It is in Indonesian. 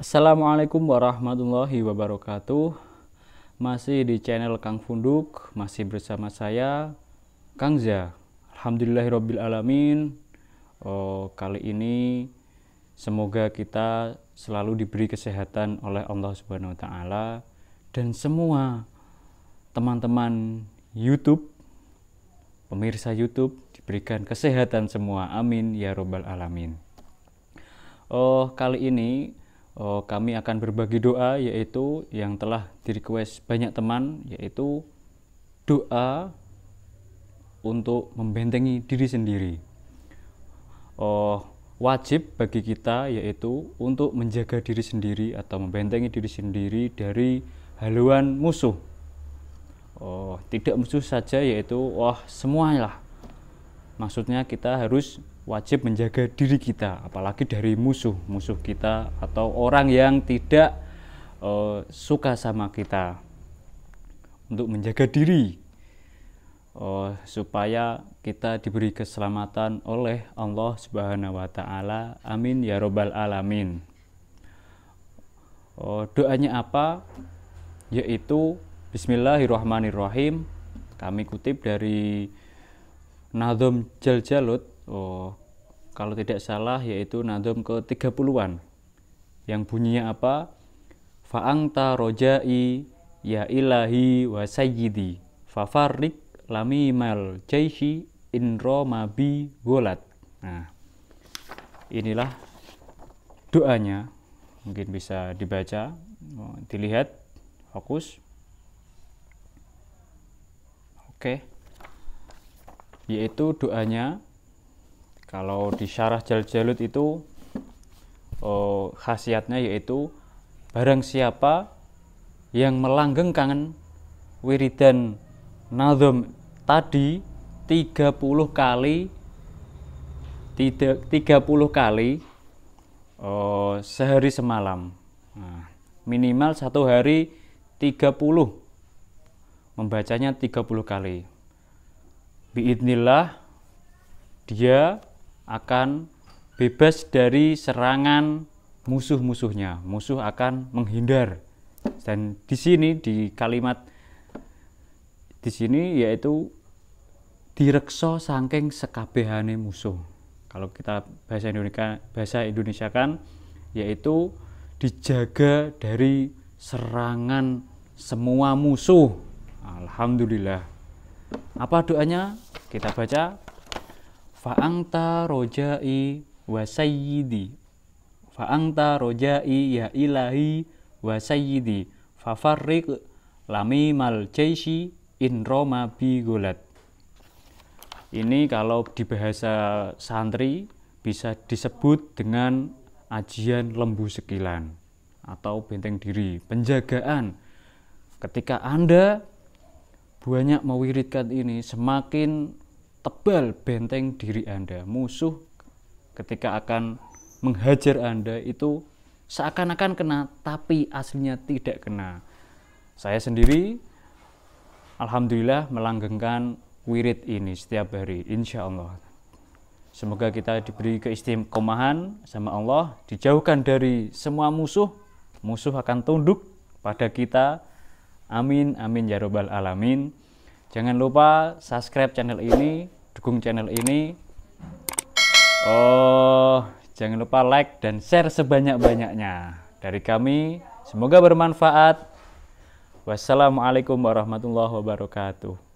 Assalamualaikum warahmatullahi wabarakatuh Masih di channel Kang Funduk Masih bersama saya Kang Zia Alhamdulillahirrohmanirrohim oh, Kali ini Semoga kita selalu diberi kesehatan oleh Allah Subhanahu Wa Taala dan semua teman-teman YouTube, pemirsa YouTube diberikan kesehatan semua. Amin ya robbal alamin. Oh kali ini uh, kami akan berbagi doa yaitu yang telah di request banyak teman yaitu doa untuk membentengi diri sendiri. Uh, wajib bagi kita yaitu untuk menjaga diri sendiri atau membentengi diri sendiri dari haluan musuh. Oh, tidak musuh saja yaitu wah semuanya lah Maksudnya kita harus wajib menjaga diri kita, apalagi dari musuh, musuh kita atau orang yang tidak uh, suka sama kita. Untuk menjaga diri uh, supaya kita diberi keselamatan oleh Allah Subhanahu wa taala. Amin ya robbal alamin. Uh, doanya apa? Yaitu Bismillahirrahmanirrahim. Kami kutip dari Nadom Jaljalut oh kalau tidak salah yaitu nadom ke 30-an yang bunyinya apa fa'angta rojai ya ilahi wa sayyidi fafarrik lami mal jaishi inro mabi golat nah inilah doanya mungkin bisa dibaca dilihat fokus oke yaitu doanya kalau di syarah jal jal-jalut itu oh, khasiatnya yaitu barang siapa yang melanggengkan wiridan nazom tadi 30 kali tidak 30 kali oh, sehari semalam. Nah, minimal satu hari 30 membacanya 30 kali. Biidnillah dia akan bebas dari serangan musuh-musuhnya. Musuh akan menghindar. Dan di sini di kalimat di sini yaitu direkso sangking sekabehane musuh. Kalau kita bahasa Indonesia bahasa Indonesia kan yaitu dijaga dari serangan semua musuh. Alhamdulillah. Apa doanya? Kita baca Fa'angta rojai wa sayyidi. Fa'angta rojai ya ilahi wa sayyidi. Fafarrik lami mal jaisi in roma bi gulat. Ini kalau di bahasa santri bisa disebut dengan ajian lembu sekilan atau benteng diri, penjagaan. Ketika Anda banyak mewiridkan ini, semakin tebal benteng diri Anda. Musuh ketika akan menghajar Anda itu seakan-akan kena tapi aslinya tidak kena. Saya sendiri alhamdulillah melanggengkan wirid ini setiap hari insya Allah. Semoga kita diberi keistimewaan sama Allah, dijauhkan dari semua musuh. Musuh akan tunduk pada kita. Amin, amin ya robbal alamin. Jangan lupa subscribe channel ini, dukung channel ini. Oh, jangan lupa like dan share sebanyak-banyaknya. Dari kami, semoga bermanfaat. Wassalamualaikum warahmatullahi wabarakatuh.